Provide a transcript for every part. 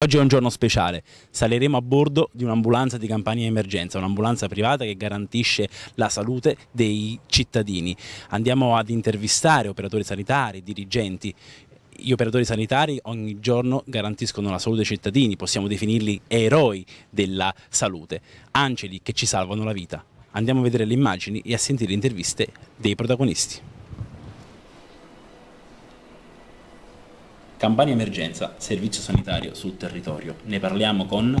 Oggi è un giorno speciale, saliremo a bordo di un'ambulanza di campagna emergenza, un'ambulanza privata che garantisce la salute dei cittadini. Andiamo ad intervistare operatori sanitari, dirigenti. Gli operatori sanitari ogni giorno garantiscono la salute dei cittadini, possiamo definirli eroi della salute, angeli che ci salvano la vita. Andiamo a vedere le immagini e a sentire le interviste dei protagonisti. Campania Emergenza, servizio sanitario sul territorio. Ne parliamo con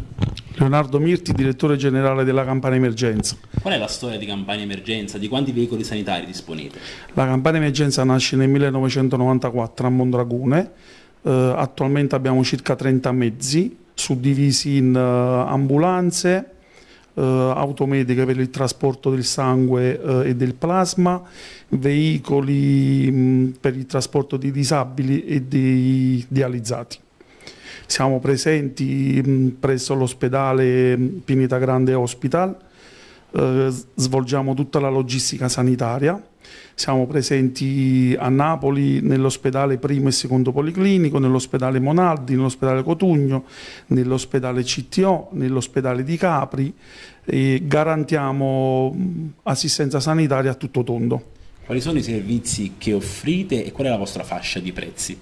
Leonardo Mirti, direttore generale della Campania Emergenza. Qual è la storia di Campania Emergenza? Di quanti veicoli sanitari disponete? La Campania Emergenza nasce nel 1994 a Mondragone. Uh, attualmente abbiamo circa 30 mezzi suddivisi in uh, ambulanze, eh, automediche per il trasporto del sangue eh, e del plasma, veicoli mh, mm, per il trasporto di disabili e dei dializzati. Siamo presenti mh, mm, presso l'ospedale mm, Pineta Grande Hospital, eh, svolgiamo tutta la logistica sanitaria, siamo presenti a Napoli nell'ospedale primo e secondo policlinico, nell'ospedale Monaldi, nell'ospedale Cotugno, nell'ospedale CTO, nell'ospedale di Capri e garantiamo mm, assistenza sanitaria a tutto tondo. Quali sono i servizi che offrite e qual è la vostra fascia di prezzi?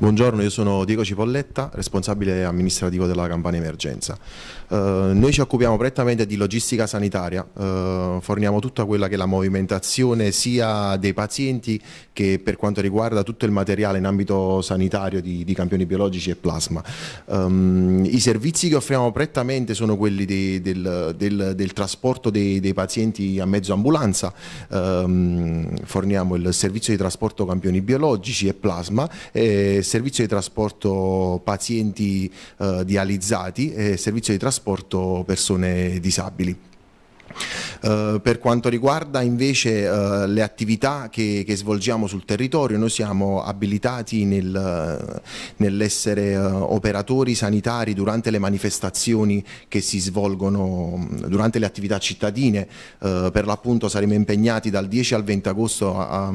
Buongiorno, io sono Diego Cipolletta, responsabile amministrativo della campana emergenza. Eh, noi ci occupiamo prettamente di logistica sanitaria, eh, forniamo tutta quella che è la movimentazione sia dei pazienti che per quanto riguarda tutto il materiale in ambito sanitario di, di campioni biologici e plasma. Um, I servizi che offriamo prettamente sono quelli de, del, del, del, trasporto dei, dei, pazienti a mezzo ambulanza, um, forniamo il servizio di trasporto campioni biologici e plasma e servizio di trasporto pazienti eh, dializzati e servizio di trasporto persone disabili. Eh, per quanto riguarda invece eh, le attività che, che, svolgiamo sul territorio, noi siamo abilitati nel, nell'essere eh, operatori sanitari durante le manifestazioni che si svolgono durante le attività cittadine, eh, per l'appunto saremo impegnati dal 10 al 20 agosto a,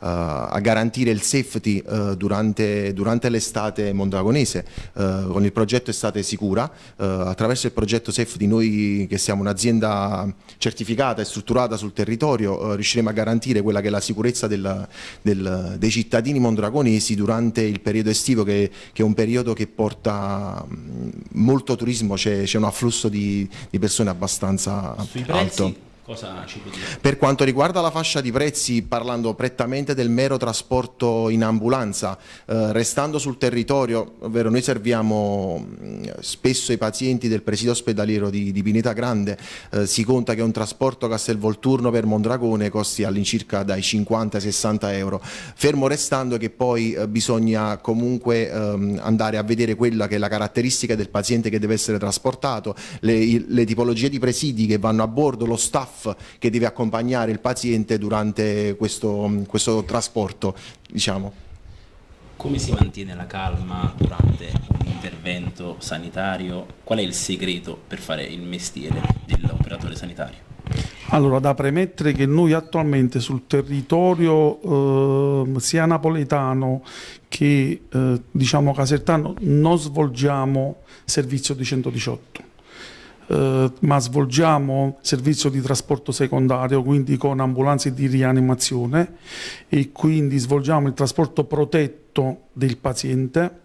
a, a garantire il safety durante, durante l'estate mondragonese. con il progetto Estate Sicura, attraverso il progetto Safety noi che siamo un'azienda certificata e strutturata sul territorio eh, riusciremo a garantire quella che è la sicurezza del, del, dei cittadini mondragonesi durante il periodo estivo che, che è un periodo che porta mm, molto turismo, c'è un afflusso di, di persone abbastanza alto. Cosa ci può dire? Per quanto riguarda la fascia di prezzi, parlando prettamente del mero trasporto in ambulanza, eh, restando sul territorio, ovvero noi serviamo mm, spesso i pazienti del presidio ospedaliero di, di Pineta Grande, eh, si conta che un trasporto Castelvolturno per Mondragone costi all'incirca dai 50 ai 60 euro, fermo restando che poi eh, bisogna comunque ehm, andare a vedere quella che è la caratteristica del paziente che deve essere trasportato, le, le tipologie di presidi che vanno a bordo, lo staff staff che deve accompagnare il paziente durante questo, mm, questo trasporto. Diciamo. Come si mantiene la calma durante un intervento sanitario? Qual è il segreto per fare il mestiere dell'operatore sanitario? Allora, da premettere che noi attualmente sul territorio eh, sia napoletano che eh, diciamo casertano non svolgiamo servizio di 118. Eh, ma svolgiamo servizio di trasporto secondario, quindi con ambulanze di rianimazione e quindi svolgiamo il trasporto protetto del paziente,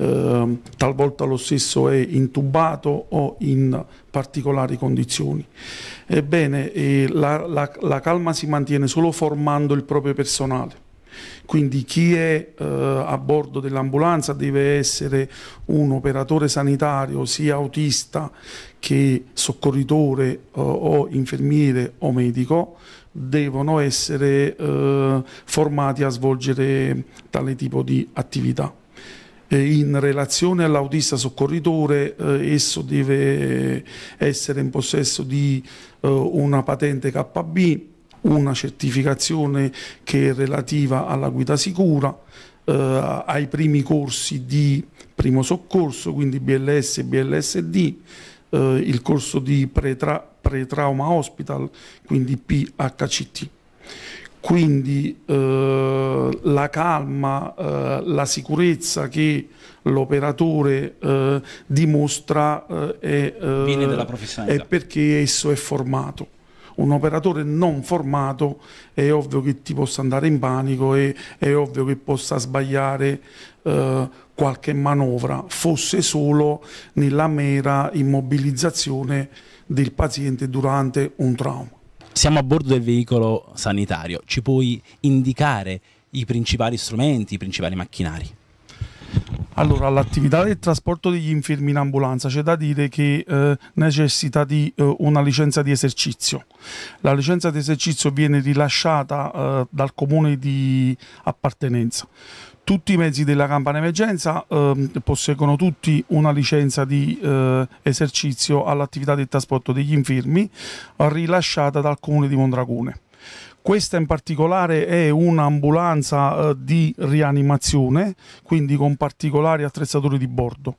eh, talvolta lo stesso è intubato o in particolari condizioni. Ebbene, eh, la, la, la calma si mantiene solo formando il proprio personale quindi chi è eh, a bordo dell'ambulanza deve essere un operatore sanitario, sia autista che soccorritore eh, o infermiere o medico, devono essere eh, formati a svolgere tale tipo di attività. in relazione all'autista soccorritore, eh, esso deve essere in possesso di eh, una patente KB una certificazione che è relativa alla guida sicura, eh, ai primi corsi di primo soccorso, quindi BLS e BLSD, eh, il corso di pre-tra- pre-trauma hospital, quindi PHCT. Quindi eh, la calma, eh, la sicurezza che l'operatore eh, dimostra eh, è, è perché esso è formato un operatore non formato è ovvio che ti possa andare in panico e è ovvio che possa sbagliare eh, qualche manovra, fosse solo nella mera immobilizzazione del paziente durante un trauma. Siamo a bordo del veicolo sanitario, ci puoi indicare i principali strumenti, i principali macchinari? Allora, all'attività del trasporto degli infermi in ambulanza c'è da dire che eh, necessita di eh, una licenza di esercizio. La licenza di esercizio viene rilasciata eh, dal comune di appartenenza. Tutti i mezzi della campana emergenza ehm, posseggono tutti una licenza di eh, esercizio all'attività del trasporto degli infermi rilasciata dal comune di Mondragone. Questa in particolare è un'ambulanza eh, di rianimazione, quindi con particolari attrezzature di bordo.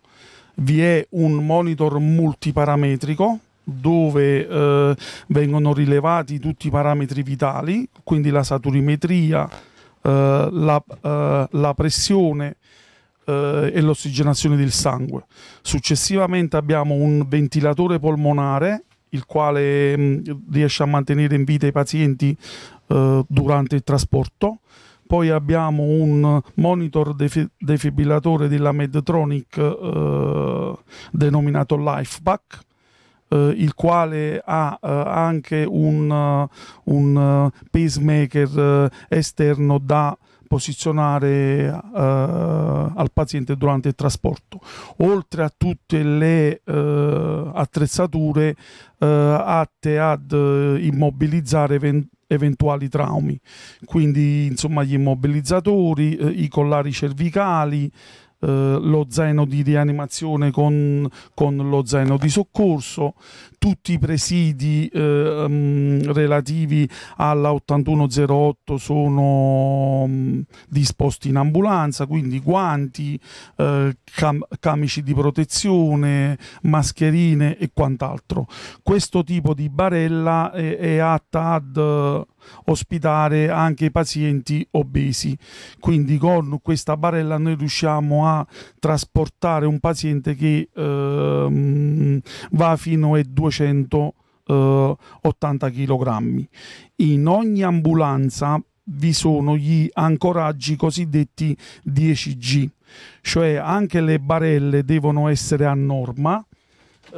Vi è un monitor multiparametrico dove eh, vengono rilevati tutti i parametri vitali, quindi la saturimetria, eh, la, eh, la, pressione eh, e l'ossigenazione del sangue. Successivamente abbiamo un ventilatore polmonare il quale mm, riesce a mantenere in vita i pazienti eh, durante il trasporto. Poi abbiamo un monitor defibrillatore della Medtronic eh, denominato Lifeback, eh, il quale ha eh, anche un, un eh, pacemaker eh, esterno da posizionare eh, al paziente durante il trasporto. Oltre a tutte le eh, attrezzature eh, atte ad eh, immobilizzare eventualmente eventuali traumi. Quindi, insomma, gli immobilizzatori, eh, i collari cervicali, eh, lo zaino di rianimazione con, con, lo zaino di soccorso, tutti i presidi mh, eh, mm, relativi alla 8108 sono mh, mm, disposti in ambulanza, quindi guanti, eh, cam camici di protezione, mascherine e quant'altro. Questo tipo di barella è, è atta ad ospitare anche i pazienti obesi. Quindi con questa barella noi riusciamo a trasportare un paziente che eh, va fino ai 280 kg. In ogni ambulanza vi sono gli ancoraggi cosiddetti 10G, cioè anche le barelle devono essere a norma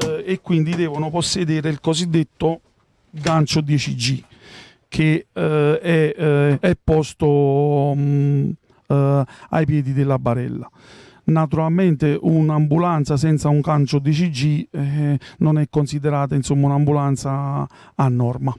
eh, e quindi devono possedere il cosiddetto gancio 10G che eh, è, eh, è, posto mh, mm, eh, ai piedi della barella naturalmente un'ambulanza senza un gancio DCG eh, non è considerata insomma un'ambulanza a norma.